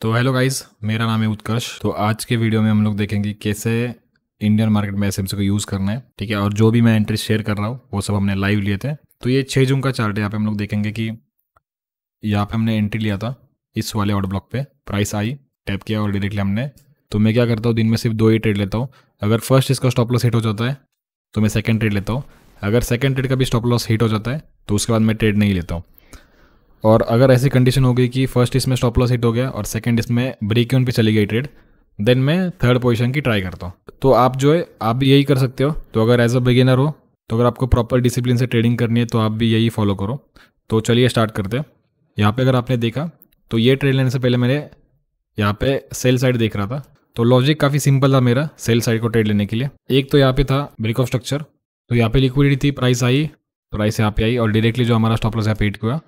तो hello guys मेरा नाम है उत्कर्ष तो आज के वीडियो में हम लोग देखेंगे कैसे इंडियन मार्केट में एस को यूज़ करना है ठीक है और जो भी मैं एंट्री शेयर कर रहा हूँ वो सब हमने लाइव लिए थे तो ये छः जून का चार्ट है यहाँ पे हम लोग देखेंगे कि यहाँ पे हमने एंट्री लिया था इस वाले ऑर्डर ब्लॉक पे प्राइस आई टैप किया और डायरेक्टली हमने तो मैं क्या करता हूँ दिन में सिर्फ दो ही ट्रेड लेता हूँ अगर फर्स्ट इसका स्टॉप लॉस हिट हो जाता है तो मैं सेकेंड ट्रेड लेता हूँ अगर सेकेंड ट्रेड का भी स्टॉप लॉस हिट हो जाता है तो उसके बाद मैं ट्रेड नहीं लेता हूँ और अगर ऐसी कंडीशन हो गई कि फर्स्ट इसमें स्टॉप लॉस हिट हो गया और सेकंड इसमें ब्रेक इन पे चली गई ट्रेड देन मैं थर्ड पोजीशन की ट्राई करता हूँ तो आप जो है आप भी यही कर सकते हो तो अगर एज अ बिगिनर हो तो अगर आपको प्रॉपर डिसिप्लिन से ट्रेडिंग करनी है तो आप भी यही फॉलो करो तो चलिए स्टार्ट करते हैं यहाँ पे अगर आपने देखा तो ये ट्रेड लेने से पहले मैंने यहाँ पे सेल साइड देख रहा था तो लॉजिक काफ़ी सिंपल था मेरा सेल साइड को ट्रेड लेने के लिए एक तो यहाँ पे था ब्रेक ऑफ स्ट्रक्चर तो यहाँ पे लिक्विडिटी थी प्राइस आई प्राइस यहाँ पे आई और डायरेक्टली जो हमारा स्टॉप लॉस यहाँ पे हिट हुआ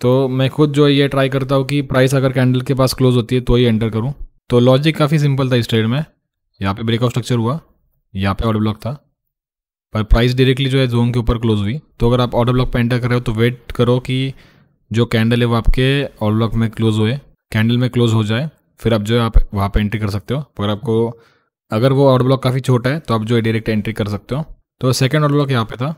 तो मैं खुद जो है ये ट्राई करता हूँ कि प्राइस अगर कैंडल के पास क्लोज होती है तो ही एंटर करूँ तो लॉजिक काफ़ी सिंपल था इस ट्रेड में यहाँ पे ब्रेकआउट स्ट्रक्चर हुआ यहाँ पे ऑर्डर ब्लॉक था पर प्राइस डायरेक्टली जो है जोन के ऊपर क्लोज हुई तो अगर आप ऑर्डर ब्लॉक पर एंटर कर रहे हो तो वेट करो कि जो कैंडल है वो आपके ऑर्डर ब्लॉक में क्लोज हुए कैंडल में क्लोज हो जाए फिर आप जो है आप वहाँ पर एंट्री कर सकते हो अगर आपको अगर वो ऑर्डर ब्लॉक काफ़ी छोटा है तो आप जो है डायरेक्ट एंट्री कर सकते हो तो सेकेंड ऑर्डर ब्लॉक यहाँ पर था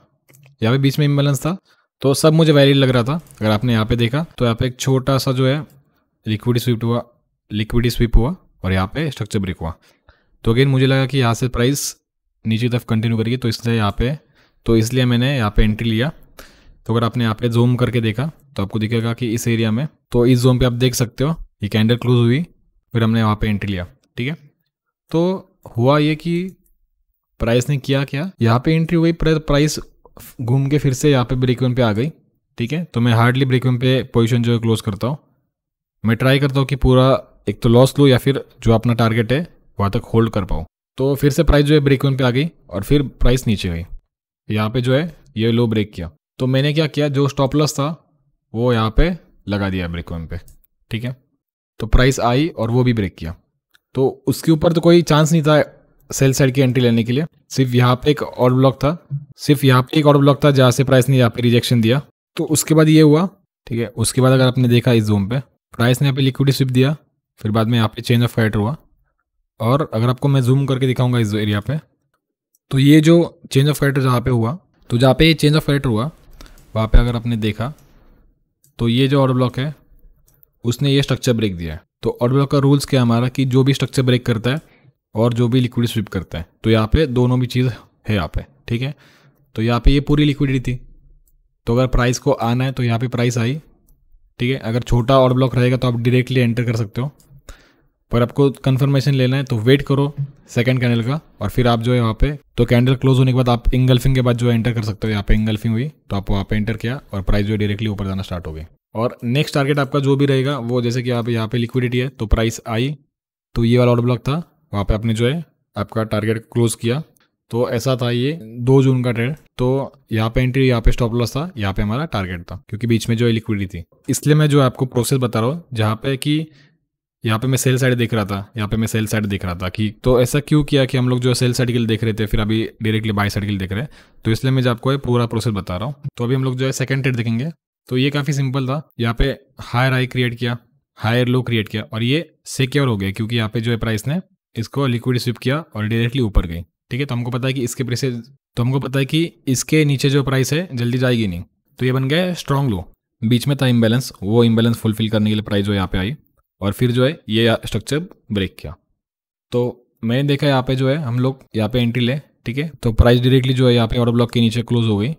यहाँ पे बीच में इम्बेलेंस था तो सब मुझे वैलिड लग रहा था अगर आपने यहाँ पे देखा तो यहाँ पे एक छोटा सा जो है लिक्विड स्वीप हुआ लिक्विड स्वीप हुआ और यहाँ पे स्ट्रक्चर ब्रेक हुआ तो अगेन मुझे लगा कि यहाँ से प्राइस नीचे तरफ कंटिन्यू करेगी तो इसलिए यहाँ पे तो इसलिए मैंने यहाँ पे एंट्री लिया तो अगर आपने यहाँ पे जूम करके देखा तो आपको दिखेगा कि इस एरिया में तो इस जोम पर आप देख सकते हो ये कैंडल क्लोज हुई फिर हमने वहाँ पर एंट्री लिया ठीक है तो हुआ ये कि प्राइस ने किया क्या यहाँ पे एंट्री हुई प्राइस घूम के फिर से यहाँ पे ब्रेक वन पे आ गई ठीक है तो मैं हार्डली ब्रेक पे पोजीशन जो है क्लोज करता हूँ मैं ट्राई करता हूँ कि पूरा एक तो लॉस लूँ या फिर जो अपना टारगेट है वहाँ तक होल्ड कर पाऊँ तो फिर से प्राइस जो है ब्रेक वन पे आ गई और फिर प्राइस नीचे गई यहाँ पर जो है ये लो ब्रेक किया तो मैंने क्या किया जो स्टॉप लॉस था वो यहाँ पे लगा दिया ब्रेक पे ठीक है तो प्राइस आई और वो भी ब्रेक किया तो उसके ऊपर तो कोई चांस नहीं था सेल साइड की एंट्री लेने के लिए सिर्फ यहाँ पे एक और ब्लॉक था सिर्फ यहाँ पे एक आउट ब्लॉक था जहाँ से प्राइस ने यहाँ पे रिजेक्शन दिया तो उसके बाद ये हुआ ठीक है उसके बाद अगर आपने देखा इस जूम पे प्राइस ने यहाँ पे लिक्विड स्विप दिया फिर बाद में यहाँ पे चेंज ऑफ कैरेक्टर हुआ और अगर आपको मैं जूम करके दिखाऊंगा इस एरिया पे तो ये जो चेंज ऑफ कैरेक्टर जहाँ पे हुआ तो जहाँ पे ये चेंज ऑफ फैक्टर हुआ वहाँ पे अगर आपने देखा तो ये जो ऑर्डर ब्लॉक है उसने ये स्ट्रक्चर ब्रेक दिया है तो ऑर्डर ब्लॉक का रूल्स क्या हमारा कि जो भी स्ट्रक्चर ब्रेक करता है और जो भी लिक्विड स्विप करता है तो यहाँ पर दोनों भी चीज़ है यहाँ पे ठीक है तो यहाँ पे ये पूरी लिक्विडिटी थी तो अगर प्राइस को आना है तो यहाँ पे प्राइस आई ठीक है अगर छोटा और ब्लॉक रहेगा तो आप डायरेक्टली एंटर कर सकते हो पर आपको कन्फर्मेशन लेना है तो वेट करो सेकंड कैंडल का और फिर आप जो है वहाँ पे तो कैंडल क्लोज होने के बाद आप इंगल्फिंग के बाद जो है एंटर कर सकते हो यहाँ पे इंगल्फिंग हुई तो आप वहाँ पे एंटर किया और प्राइस जो है डायरेक्टली ऊपर जाना स्टार्ट हो गई और नेक्स्ट टारगेट आपका जो भी रहेगा वो जैसे कि आप यहाँ पे लिक्विडिटी है तो प्राइस आई तो ये वाला ऑर्डर ब्लॉक था वहाँ पे आपने जो है आपका टारगेट क्लोज किया तो ऐसा था ये दो जून का ट्रेड तो यहाँ पे एंट्री यहाँ पे स्टॉप लॉस था यहाँ पे हमारा टारगेट था क्योंकि बीच में जो लिक्विडिटी थी इसलिए मैं जो आपको प्रोसेस बता रहा हूँ जहाँ पे कि यहाँ पे मैं सेल साइड देख रहा था यहाँ पे मैं सेल साइड देख रहा था कि तो ऐसा क्यों किया कि हम लोग जो सेल साइड के लिए देख रहे थे फिर अभी डायरेक्टली बाई साइड के लिए देख रहे हैं तो इसलिए मैं जो आपको ये पूरा प्रोसेस बता रहा हूँ तो अभी हम लोग जो है सेकंड ट्रेड देखेंगे तो ये काफ़ी सिंपल था यहाँ पे हायर हाई क्रिएट किया हायर लो क्रिएट किया और ये सिक्योर हो गया क्योंकि यहाँ पे जो है प्राइस ने इसको लिक्विड स्विप किया और डायरेक्टली ऊपर गई ठीक है तो हमको पता है कि इसके प्रेसेज तो हमको पता है कि इसके नीचे जो प्राइस है जल्दी जाएगी नहीं तो ये बन गया स्ट्रॉन्ग लो बीच में था इम्बेलेंस वो इम्बेलेंस फुलफिल करने के लिए प्राइस जो यहाँ पे आई और फिर जो है ये स्ट्रक्चर ब्रेक किया तो मैंने देखा यहाँ पे जो है हम लोग यहाँ पे एंट्री ले ठीक है तो प्राइस डायरेक्टली जो है यहाँ पे ऑर्डर ब्लॉक के नीचे क्लोज हो गई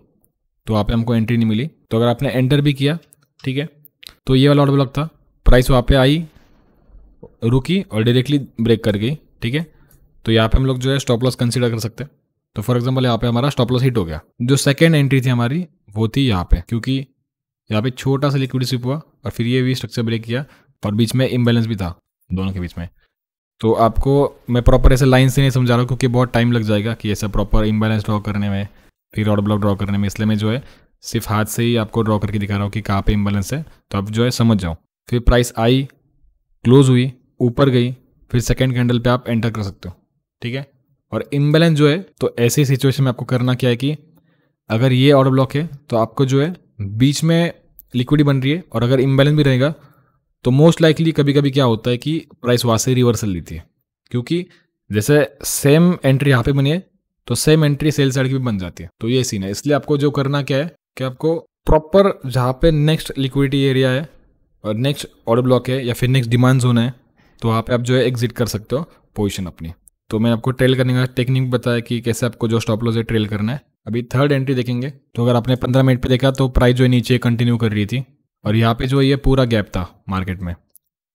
तो वहाँ पे हमको एंट्री नहीं मिली तो अगर आपने एंटर भी किया ठीक है तो ये वाला ऑर्डर ब्लॉक था प्राइस वहाँ पे आई रुकी और डायरेक्टली ब्रेक कर गई ठीक है तो यहाँ पे हम लोग जो है स्टॉप लॉस कंसिडर कर सकते हैं तो फॉर एग्जाम्पल यहाँ पे हमारा स्टॉप लॉस हिट हो गया जो सेकेंड एंट्री थी हमारी वो थी यहाँ पे क्योंकि यहाँ पे छोटा सा लिक्विड स्विप हुआ और फिर ये भी स्ट्रक्चर ब्रेक किया और बीच में इम्बेलेंस भी था दोनों के बीच में तो आपको मैं प्रॉपर ऐसे लाइन से नहीं समझा रहा हूँ क्योंकि बहुत टाइम लग जाएगा कि ऐसा प्रॉपर इम्बेलेंस ड्रॉ करने में फिर और ब्लॉक ड्रॉ करने में इसलिए मैं जो है सिर्फ हाथ से ही आपको ड्रॉ करके दिखा रहा हूँ कि कहाँ पे इम्बेलेंस है तो आप जो है समझ जाओ फिर प्राइस आई क्लोज हुई ऊपर गई फिर सेकेंड कैंडल पे आप एंटर कर सकते हो ठीक है और इम्बेलेंस जो है तो ऐसी सिचुएशन में आपको करना क्या है कि अगर ये ऑर्डर ब्लॉक है तो आपको जो है बीच में लिक्विडी बन रही है और अगर इम्बेलेंस भी रहेगा तो मोस्ट लाइकली कभी कभी क्या होता है कि प्राइस वहाँ से रिवर्सल लेती है क्योंकि जैसे सेम एंट्री यहाँ पे बनी है तो सेम एंट्री सेल साइड की भी बन जाती है तो ये सीन है इसलिए आपको जो करना क्या है कि आपको प्रॉपर जहाँ पे नेक्स्ट लिक्विडिटी एरिया है और नेक्स्ट ऑर्डर ब्लॉक है या फिर नेक्स्ट डिमांड जोन है तो वहाँ पे आप जो है एग्जिट कर सकते हो पोजिशन अपनी तो मैंने आपको ट्रेल करने का टेक्निक बताया कि कैसे आपको जो स्टॉप लॉस है ट्रेल करना है अभी थर्ड एंट्री देखेंगे तो अगर आपने पंद्रह मिनट पे देखा तो प्राइस जो है नीचे कंटिन्यू कर रही थी और यहाँ पे जो ये पूरा गैप था मार्केट में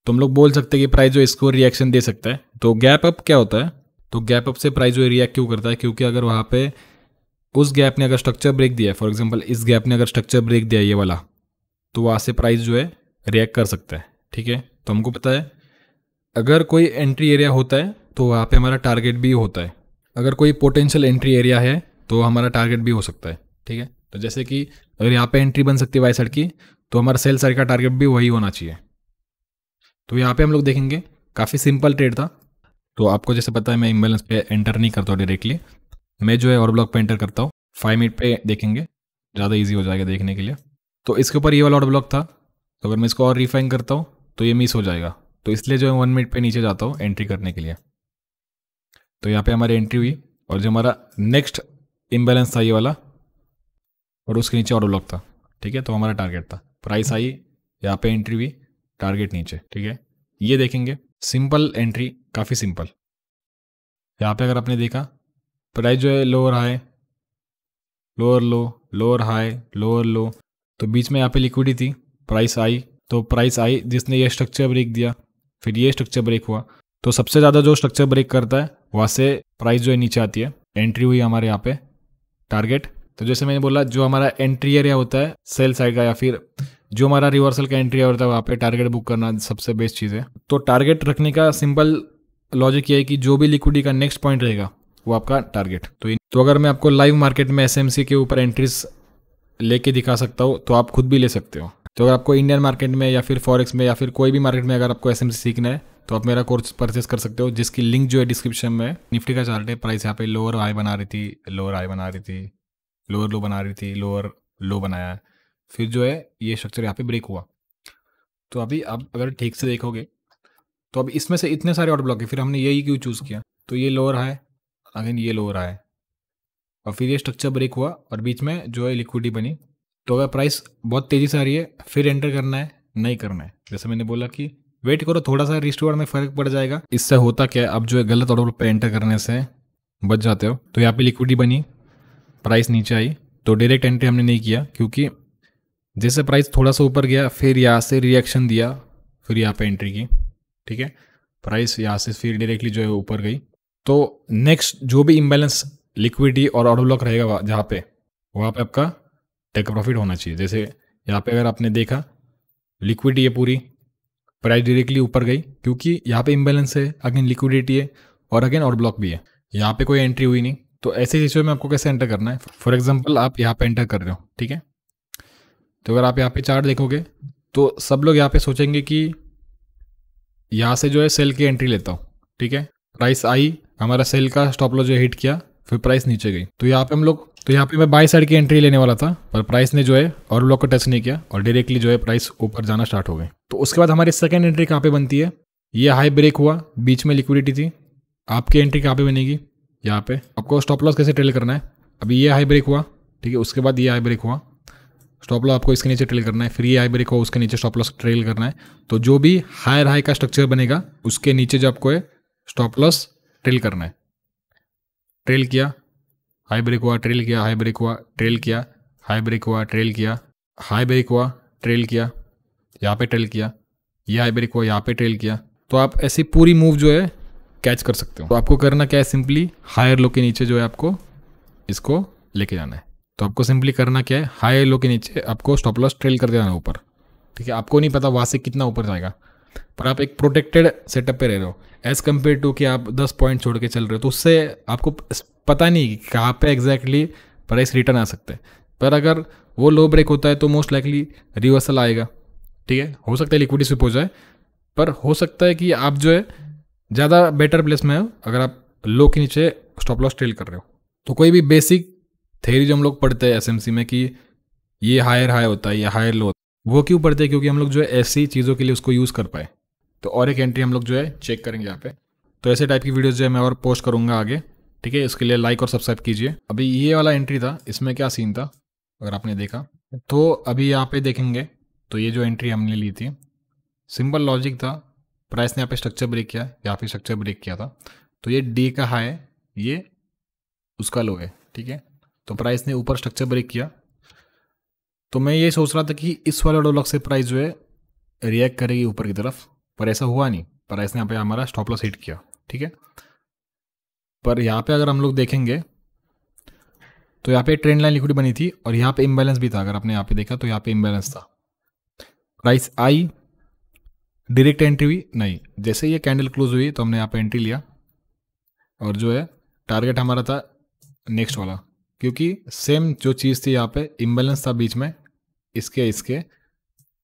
तो हम लोग बोल सकते हैं कि प्राइस जो इसको रिएक्शन दे सकता है तो गैप अप क्या होता है तो गैप अप से प्राइस जो रिएक्ट क्यों करता है क्योंकि अगर वहाँ पे उस गैप ने अगर स्ट्रक्चर ब्रेक दिया फॉर एग्जाम्पल इस गैप ने अगर स्ट्रक्चर ब्रेक दिया ये वाला तो वहाँ से प्राइस जो है रिएक्ट कर सकता है ठीक है तो हमको पता है अगर कोई एंट्री एरिया होता है तो वहाँ पे हमारा टारगेट भी होता है अगर कोई पोटेंशियल एंट्री एरिया है तो हमारा टारगेट भी हो सकता है ठीक है तो जैसे कि अगर यहाँ पे एंट्री बन सकती है वाई साइड की तो हमारा सेल साइड का टारगेट भी वही होना चाहिए तो यहाँ पे हम लोग देखेंगे काफ़ी सिंपल ट्रेड था तो आपको जैसे पता है मैं इम्बेलेंस पे एंटर नहीं करता हूँ डायरेक्टली मैं जो है और ब्लॉक पे एंटर करता हूँ फाइव मिनट पे देखेंगे ज़्यादा ईजी हो जाएगा देखने के लिए तो इसके ऊपर ये वाला और ब्लॉक था तो अगर मैं इसको और रिफाइन करता हूँ तो ये मिस हो जाएगा तो इसलिए जो है वन मिनट पे नीचे जाता हूँ एंट्री करने के लिए तो यहाँ पे हमारी एंट्री हुई और जो हमारा नेक्स्ट इम्बेलेंस था ये वाला और उसके नीचे ऑर्डर लॉक था ठीक है तो हमारा टारगेट था प्राइस आई यहाँ पे एंट्री हुई टारगेट नीचे ठीक है ये देखेंगे सिंपल एंट्री काफ़ी सिंपल यहाँ पे अगर आपने देखा प्राइस जो है lower high lower low lower high lower low तो बीच में यहाँ पे लिक्विडी थी प्राइस आई तो प्राइस आई जिसने ये स्ट्रक्चर ब्रेक दिया फिर ये स्ट्रक्चर ब्रेक हुआ तो सबसे ज़्यादा जो स्ट्रक्चर ब्रेक करता है वहाँ से प्राइस जो है नीचे आती है एंट्री हुई हमारे यहाँ पे टारगेट तो जैसे मैंने बोला जो हमारा एंट्री एरिया होता है सेल साइड का या फिर जो हमारा रिवर्सल का एंट्री होता है वहाँ पे टारगेट बुक करना सबसे बेस्ट चीज़ है तो टारगेट रखने का सिंपल लॉजिक ये है कि जो भी लिक्विडी का नेक्स्ट पॉइंट रहेगा वो आपका टारगेट तो तो अगर मैं आपको लाइव मार्केट में एस के ऊपर एंट्रीज लेके दिखा सकता हूँ तो आप खुद भी ले सकते हो तो अगर आपको इंडियन मार्केट में या फिर फॉरेक्स में या फिर कोई भी मार्केट में अगर आपको एस सीखना है तो आप मेरा कोर्स परचेस कर सकते हो जिसकी लिंक जो है डिस्क्रिप्शन में निफ्टी का चार्ट है प्राइस यहाँ पे लोअर हाई बना रही थी लोअर हाई बना रही थी लोअर लो बना रही थी लोअर लो बनाया फिर जो है ये स्ट्रक्चर यहाँ पे ब्रेक हुआ तो अभी आप अगर ठीक से देखोगे तो अब इसमें से इतने सारे ऑर्डर ब्लॉक है फिर हमने यही क्यों चूज़ किया तो ये लोअर है अगेन ये लोअर है और फिर ये स्ट्रक्चर ब्रेक हुआ और बीच में जो है लिक्विडी बनी तो अगर प्राइस बहुत तेज़ी से आ रही है फिर एंटर करना है नहीं करना है जैसे मैंने बोला कि वेट करो थोड़ा सा रिस्टोर में फ़र्क पड़ जाएगा इससे होता क्या अब जो है गलत ऑर्डर पर एंटर करने से बच जाते हो तो यहाँ पे लिक्विडिटी बनी प्राइस नीचे आई तो डायरेक्ट एंट्री हमने नहीं किया क्योंकि जैसे प्राइस थोड़ा सा ऊपर गया फिर यहाँ से रिएक्शन दिया फिर यहाँ पे एंट्री की ठीक है प्राइस यहाँ से फिर डायरेक्टली जो है ऊपर गई तो नेक्स्ट जो भी इम्बेलेंस लिक्विडिटी और ऑर्डर ब्लॉक रहेगा जहाँ पे वहाँ पे आपका टेक प्रॉफिट होना चाहिए जैसे यहाँ पे अगर आपने देखा लिक्विडिटी है पूरी प्राइस डायरेक्टली ऊपर गई क्योंकि यहाँ पे इम्बेलेंस है अगेन लिक्विडिटी है और अगेन और ब्लॉक भी है यहाँ पे कोई एंट्री हुई नहीं तो ऐसे सिचुएशन में आपको कैसे एंटर करना है फॉर एग्जाम्पल आप यहाँ पे एंटर कर रहे हो ठीक है तो अगर आप यहाँ पे चार्ट देखोगे तो सब लोग यहाँ पे सोचेंगे कि यहाँ से जो है सेल की एंट्री लेता हूँ ठीक है प्राइस आई हमारा सेल का स्टॉप लॉस जो हिट किया फिर प्राइस नीचे गई तो यहाँ पे हम लोग तो यहाँ पे मैं बाई साइड की एंट्री लेने वाला था पर प्राइस ने जो है और ब्लॉक को टच नहीं किया और डायरेक्टली जो है प्राइस ऊपर जाना स्टार्ट हो गए तो उसके बाद हमारी सेकेंड एंट्री कहाँ पे बनती है ये हाई ब्रेक हुआ बीच में लिक्विडिटी थी आपकी एंट्री कहाँ पे बनेगी यहाँ पे आपको स्टॉप लॉस कैसे ट्रेल करना है अभी ये हाई ब्रेक हुआ ठीक है उसके बाद ये हाई ब्रेक हुआ स्टॉप लॉस आपको इसके नीचे ट्रेल करना है फिर ये हाई ब्रेक हो उसके नीचे स्टॉप लॉस ट्रेल करना है तो जो भी हायर हाई का स्ट्रक्चर बनेगा उसके नीचे जो आपको है स्टॉप लॉस ट्रेल करना है ट्रेल किया हाई ब्रेक हुआ ट्रेल किया हाई ब्रेक हुआ ट्रेल किया हाई ब्रेक हुआ ट्रेल किया हाई ब्रेक हुआ ट्रेल किया यहाँ पे ट्रेल किया ये हाई ब्रेक हुआ यहाँ पे ट्रेल किया तो आप ऐसी पूरी मूव जो है कैच कर सकते हो तो आपको करना क्या है सिंपली हायर लो के नीचे जो है आपको इसको लेके जाना है तो आपको सिंपली करना क्या है हायर लो के नीचे आपको स्टॉप लॉस ट्रेल कर देना है ऊपर ठीक है आपको नहीं पता वहाँ से कितना ऊपर जाएगा पर आप एक प्रोटेक्टेड सेटअप पे रह रहे हो एज कम्पेयर टू कि आप दस पॉइंट छोड़ के चल रहे हो तो उससे आपको पता नहीं कि कहाँ पे एग्जैक्टली प्राइस रिटर्न आ सकते हैं पर अगर वो लो ब्रेक होता है तो मोस्ट लाइकली रिवर्सल आएगा ठीक है हो सकता है लिक्विडिटी स्विप हो जाए पर हो सकता है कि आप जो है ज़्यादा बेटर प्लेस में हो अगर आप लो के नीचे स्टॉप लॉस ट्रेल कर रहे हो तो कोई भी बेसिक थेरी जो हम लोग पढ़ते हैं एस में कि ये हायर हाई होता है या हायर लो होता है वो क्यों पढ़ते हैं क्योंकि हम लोग जो है ऐसी चीज़ों के लिए उसको यूज़ कर पाए तो और एक एंट्री हम लोग जो है चेक करेंगे यहाँ पे तो ऐसे टाइप की वीडियोज़ जो है मैं और पोस्ट करूँगा आगे ठीक है इसके लिए लाइक और सब्सक्राइब कीजिए अभी ये वाला एंट्री था इसमें क्या सीन था अगर आपने देखा तो अभी यहाँ पे देखेंगे तो ये जो एंट्री हमने ली थी सिंपल लॉजिक था प्राइस ने यहाँ पे स्ट्रक्चर ब्रेक किया यहाँ पे स्ट्रक्चर ब्रेक किया था तो ये डी का हाई है ये उसका लो है ठीक है तो प्राइस ने ऊपर स्ट्रक्चर ब्रेक किया तो मैं ये सोच रहा था कि इस वाले डोलॉक से प्राइस जो है रिएक्ट करेगी ऊपर की तरफ पर ऐसा हुआ नहीं प्राइस ने यहाँ पे हमारा स्टॉप लॉस हिट किया ठीक है पर यहाँ पे अगर हम लोग देखेंगे तो यहाँ पे ट्रेंड लाइन लिक्विड बनी थी और यहाँ पे इम्बेलेंस भी था अगर आपने यहाँ पे देखा तो यहाँ पे इम्बेलेंस था प्राइस आई डायरेक्ट एंट्री हुई नहीं जैसे ये कैंडल क्लोज हुई तो हमने यहाँ पे एंट्री लिया और जो है टारगेट हमारा था नेक्स्ट वाला क्योंकि सेम जो चीज़ थी यहाँ पे इम्बेलेंस था बीच में इसके इसके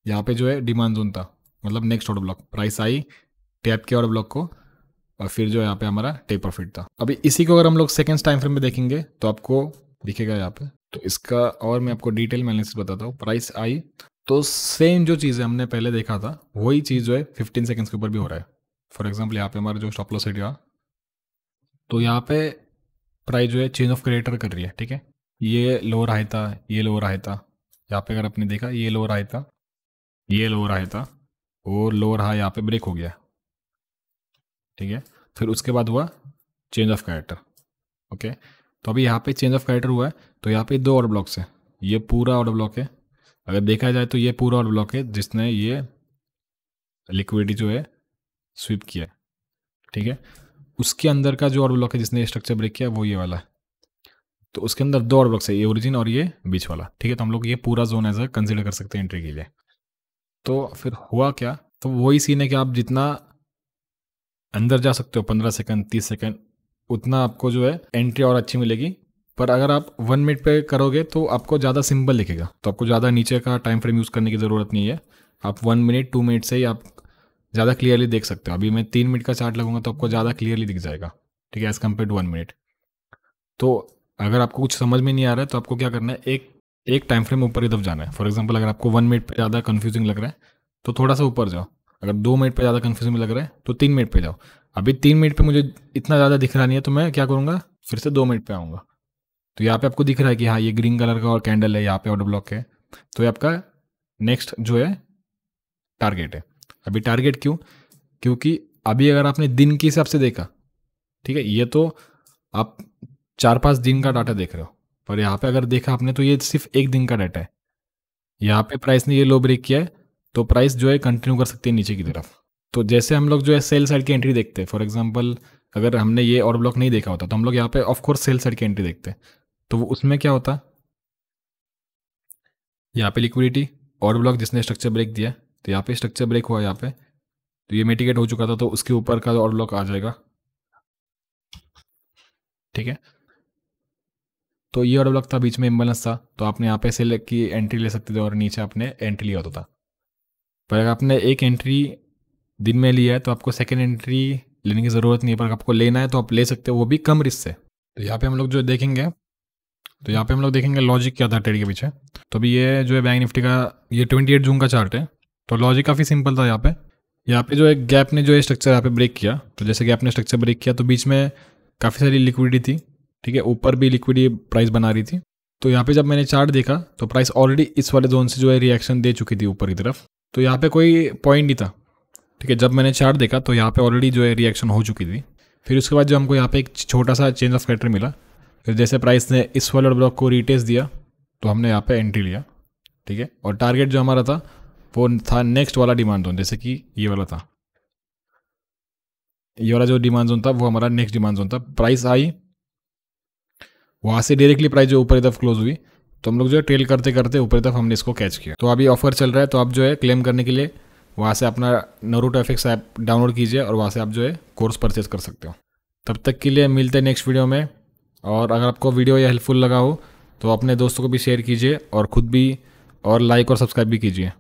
यहाँ पे जो है डिमांड जोन था मतलब नेक्स्ट ऑर्डर ब्लॉक प्राइस आई टैप के ऑर्डर ब्लॉक को और फिर जो यहाँ पे हमारा टेप प्रॉफिट था अभी इसी को अगर हम लोग सेकेंड टाइम फ्रेम में देखेंगे तो आपको दिखेगा यहाँ पे तो इसका और मैं आपको डिटेल में एनालिसिस बताता हूँ प्राइस आई तो सेम जो चीज़ है हमने पहले देखा था वही चीज़ जो है फिफ्टीन सेकेंड्स के ऊपर भी हो रहा है फॉर एग्जाम्पल यहाँ पे हमारा जो स्टॉप लॉस एरिया तो यहाँ पे प्राइस जो है चेंज ऑफ क्रिएटर कर रही है ठीक है ये लोअर आया था ये लोअर आया था यहाँ पे अगर आपने देखा ये लोअर हाई था ये लोअर हाई था और लोअर हाई यहाँ पे ब्रेक हो गया ठीक है फिर उसके बाद हुआ चेंज ऑफ कैरेक्टर ओके तो अभी यहाँ पे चेंज ऑफ कैरेक्टर हुआ है तो यहाँ पे दो और ब्लॉक्स है ये पूरा और ब्लॉक है अगर देखा जाए तो ये पूरा और ब्लॉक है जिसने ये लिक्विडिटी जो है स्वीप किया है ठीक है उसके अंदर का जो और ब्लॉक है जिसने स्ट्रक्चर ब्रेक किया वो ये वाला है तो उसके अंदर दो और ब्लॉक्स है ये ओरिजिन और ये बीच वाला ठीक है तो हम लोग ये पूरा जोन एज अ कंसिडर कर सकते हैं एंट्री के लिए तो फिर हुआ क्या तो वही सीन है कि आप जितना अंदर जा सकते हो पंद्रह सेकेंड तीस सेकेंड उतना आपको जो है एंट्री और अच्छी मिलेगी पर अगर आप वन मिनट पे करोगे तो आपको ज़्यादा सिंपल लिखेगा तो आपको ज़्यादा नीचे का टाइम फ्रेम यूज़ करने की ज़रूरत नहीं है आप वन मिनट टू मिनट से ही आप ज़्यादा क्लियरली देख सकते हो अभी मैं तीन मिनट का चार्ट लगूंगा तो आपको ज़्यादा क्लियरली दिख जाएगा ठीक है as compare to one minute तो अगर आपको कुछ समझ में नहीं आ रहा है तो आपको क्या करना है एक एक टाइम फ्रेम ऊपर की तरफ जाना है फॉर एग्जाम्पल अगर आपको वन मिनट पर ज़्यादा कन्फ्यूजिंग लग रहा है तो थोड़ा सा ऊपर जाओ अगर दो मिनट पर ज़्यादा कन्फ्यूजिंग लग रहा है तो तीन मिनट पर जाओ अभी तीन मिनट पर मुझे इतना ज़्यादा दिख रहा नहीं है तो मैं क्या करूँगा फिर से दो मिनट पर आऊँगा तो यहाँ पे आपको दिख रहा है कि हाँ ये ग्रीन कलर का और कैंडल है यहाँ पे ऑटो ब्लॉक है तो ये आपका नेक्स्ट जो है टारगेट है अभी टारगेट क्यों क्योंकि अभी अगर आपने दिन के हिसाब से देखा ठीक है ये तो आप चार पाँच दिन का डाटा देख रहे हो पर यहाँ पे अगर देखा आपने तो ये सिर्फ एक दिन का डाटा है यहाँ पे प्राइस ने ये लो ब्रेक किया है तो प्राइस जो है कंटिन्यू कर सकती है नीचे की तरफ तो जैसे हम लोग जो है सेल साइड की एंट्री देखते हैं फॉर एग्जाम्पल अगर हमने ये और ब्लॉक नहीं देखा होता तो हम लोग यहाँ पे ऑफकोर्स सेल साइड की एंट्री देखते तो उसमें क्या होता यहाँ पे लिक्विडिटी और ब्लॉक जिसने स्ट्रक्चर ब्रेक दिया तो यहाँ पे स्ट्रक्चर ब्रेक हुआ यहाँ पे तो ये मेटिकेट हो चुका था तो उसके ऊपर का और ब्लॉक आ जाएगा ठीक है तो ये और ब्लॉक था बीच में इम्बेलेंस था तो आपने यहाँ पे से की एंट्री ले सकते थे और नीचे आपने एंट्री लिया होता था पर अगर आपने एक एंट्री दिन में लिया है तो आपको सेकेंड एंट्री लेने की ज़रूरत नहीं है पर आपको लेना है तो आप ले सकते हो वो भी कम रिस्क से तो यहाँ पे हम लोग जो देखेंगे तो यहाँ पे हम लोग देखेंगे लॉजिक क्या था ट्रेड के पीछे तो अभी ये जो है बैंक निफ्टी का ये ट्वेंटी एट जून का चार्ट है तो लॉजिक काफ़ी सिंपल था यहाँ पे यहाँ पे जो है गैप ने जो है स्ट्रक्चर यहाँ पे ब्रेक किया तो जैसे गैप ने स्ट्रक्चर ब्रेक किया तो बीच में काफ़ी सारी लिक्विडिटी थी ठीक है ऊपर भी लिक्विड प्राइस बना रही थी तो यहाँ पे जब मैंने चार्ट देखा तो प्राइस ऑलरेडी इस वाले जोन से जो है रिएक्शन दे चुकी थी ऊपर की तरफ तो यहाँ पे कोई पॉइंट नहीं था ठीक है जब मैंने चार्ट देखा तो यहाँ पे ऑलरेडी जो है रिएक्शन हो चुकी थी फिर उसके बाद जो हमको यहाँ पे एक छोटा सा चेंज ऑफ कैटर मिला फिर जैसे प्राइस ने इस वाले ब्लॉक को रिटेस दिया तो हमने यहाँ पे एंट्री लिया ठीक है और टारगेट जो हमारा था वो था नेक्स्ट वाला डिमांड जोन जैसे कि ये वाला था ये वाला जो डिमांड जोन था वो हमारा नेक्स्ट डिमांड जोन था प्राइस आई वहाँ से डायरेक्टली प्राइस जो ऊपर तरफ क्लोज हुई तो हम लोग जो है ट्रेल करते करते ऊपर तरफ हमने इसको कैच किया तो अभी ऑफर चल रहा है तो आप जो है क्लेम करने के लिए वहाँ से अपना नरूटो एफ ऐप डाउनलोड कीजिए और वहाँ से आप जो है कोर्स परचेज कर सकते हो तब तक के लिए मिलते हैं नेक्स्ट वीडियो में और अगर आपको वीडियो या हेल्पफुल लगा हो तो अपने दोस्तों को भी शेयर कीजिए और ख़ुद भी और लाइक और सब्सक्राइब भी कीजिए